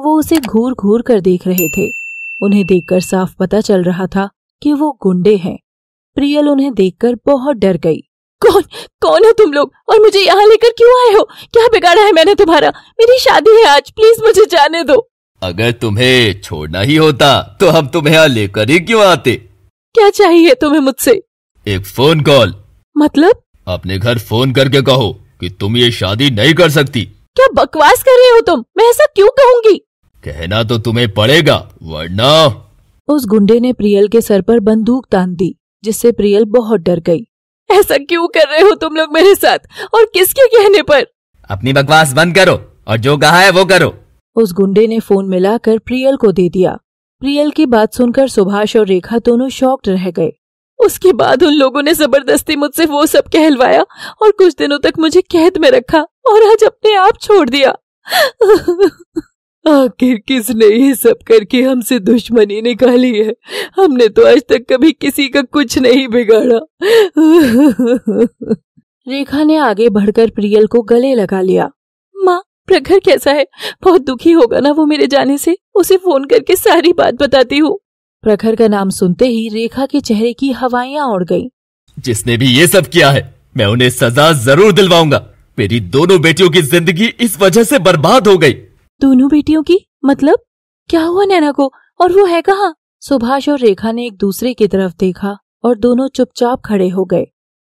वो उसे घूर घूर कर देख रहे थे उन्हें देखकर साफ पता चल रहा था कि वो गुंडे हैं प्रियल उन्हें देखकर बहुत डर गई कौन कौन हो तुम लोग और मुझे यहाँ लेकर क्यों आए हो क्या बिगाड़ा है मैंने तुम्हारा मेरी शादी है आज प्लीज मुझे जाने दो अगर तुम्हें छोड़ना ही होता तो हम तुम्हें यहाँ लेकर ही क्यों आते क्या चाहिए तुम्हें मुझसे एक फोन कॉल मतलब अपने घर फोन करके कहो कि तुम ये शादी नहीं कर सकती क्या बकवास कर रहे हो तुम मैं ऐसा क्यों कहूँगी कहना तो तुम्हें पड़ेगा वरना उस गुंडे ने प्रियल के सर पर बंदूक तान दी जिससे प्रियल बहुत डर गई ऐसा क्यों कर रहे हो तुम लोग मेरे साथ और किसके कहने पर अपनी बकवास बंद करो और जो कहा है वो करो उस गुंडे ने फोन मिलाकर प्रियल को दे दिया प्रियल की बात सुनकर सुभाष और रेखा दोनों शॉक्ड रह गए उसके बाद उन लोगों ने जबरदस्ती मुझसे वो सब कहलवाया और कुछ दिनों तक मुझे कैद में रखा और आज अपने आप छोड़ दिया आखिर किसने ये सब करके हमसे दुश्मनी निकाली है हमने तो आज तक कभी किसी का कुछ नहीं बिगाड़ा रेखा ने आगे बढ़कर प्रियल को गले लगा लिया माँ प्रखर कैसा है बहुत दुखी होगा ना वो मेरे जाने से उसे फोन करके सारी बात बताती हूँ प्रखर का नाम सुनते ही रेखा के चेहरे की हवाया उड़ गयी जिसने भी ये सब किया है मैं उन्हें सजा जरूर दिलवाऊंगा मेरी दोनों बेटियों की जिंदगी इस वजह से बर्बाद हो गई दोनों बेटियों की मतलब क्या हुआ नैना को और वो है कहाँ सुभाष और रेखा ने एक दूसरे की तरफ देखा और दोनों चुपचाप खड़े हो गए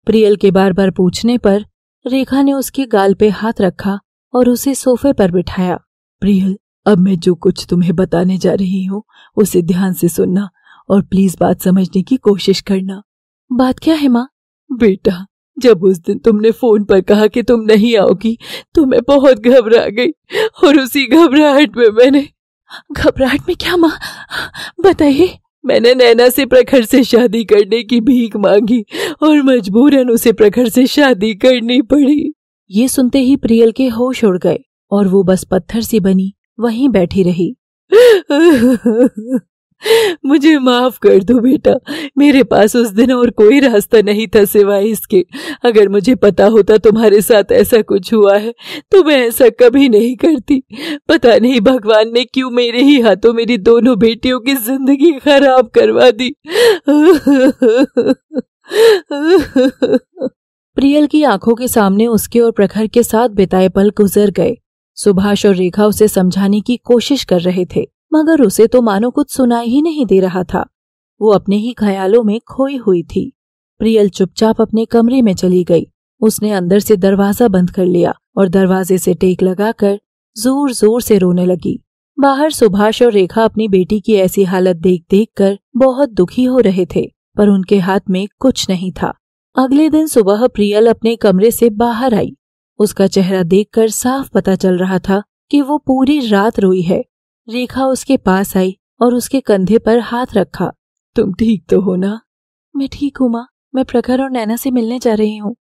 प्रियल के बार बार पूछने पर रेखा ने उसके गाल पे हाथ रखा और उसे सोफे पर बिठाया प्रियल अब मैं जो कुछ तुम्हें बताने जा रही हूँ उसे ध्यान से सुनना और प्लीज बात समझने की कोशिश करना बात क्या है माँ बेटा जब उस दिन तुमने फोन पर कहा कि तुम नहीं आओगी तो मैं बहुत घबरा गई और उसी घबराहट में मैंने घबराहट में क्या माँ बताइए मैंने नैना से प्रखर से शादी करने की भीख मांगी और मजबूरन उसे प्रखर से शादी करनी पड़ी ये सुनते ही प्रियल के होश उड़ गए और वो बस पत्थर सी बनी वहीं बैठी रही मुझे माफ कर दो बेटा मेरे पास उस दिन और कोई रास्ता नहीं था सिवाय इसके अगर मुझे पता होता तुम्हारे साथ ऐसा कुछ हुआ है तो मैं ऐसा कभी नहीं करती पता नहीं भगवान ने क्यों मेरे ही हाथों मेरी दोनों बेटियों की जिंदगी खराब करवा दी प्रियल की आंखों के सामने उसके और प्रखर के साथ बिताए पल गुजर गए सुभाष और रेखा उसे समझाने की कोशिश कर रहे थे मगर उसे तो मानो कुछ सुनाई ही नहीं दे रहा था वो अपने ही ख्यालों में खोई हुई थी प्रियल चुपचाप अपने कमरे में चली गई उसने अंदर से दरवाजा बंद कर लिया और दरवाजे से टेक लगाकर जोर जोर से रोने लगी बाहर सुभाष और रेखा अपनी बेटी की ऐसी हालत देख देख कर बहुत दुखी हो रहे थे पर उनके हाथ में कुछ नहीं था अगले दिन सुबह प्रियल अपने कमरे से बाहर आई उसका चेहरा देखकर साफ पता चल रहा था कि वो पूरी रात रोई है रेखा उसके पास आई और उसके कंधे पर हाथ रखा तुम ठीक तो हो ना मैं ठीक हूँ माँ मैं प्रखर और नैना से मिलने जा रही हूँ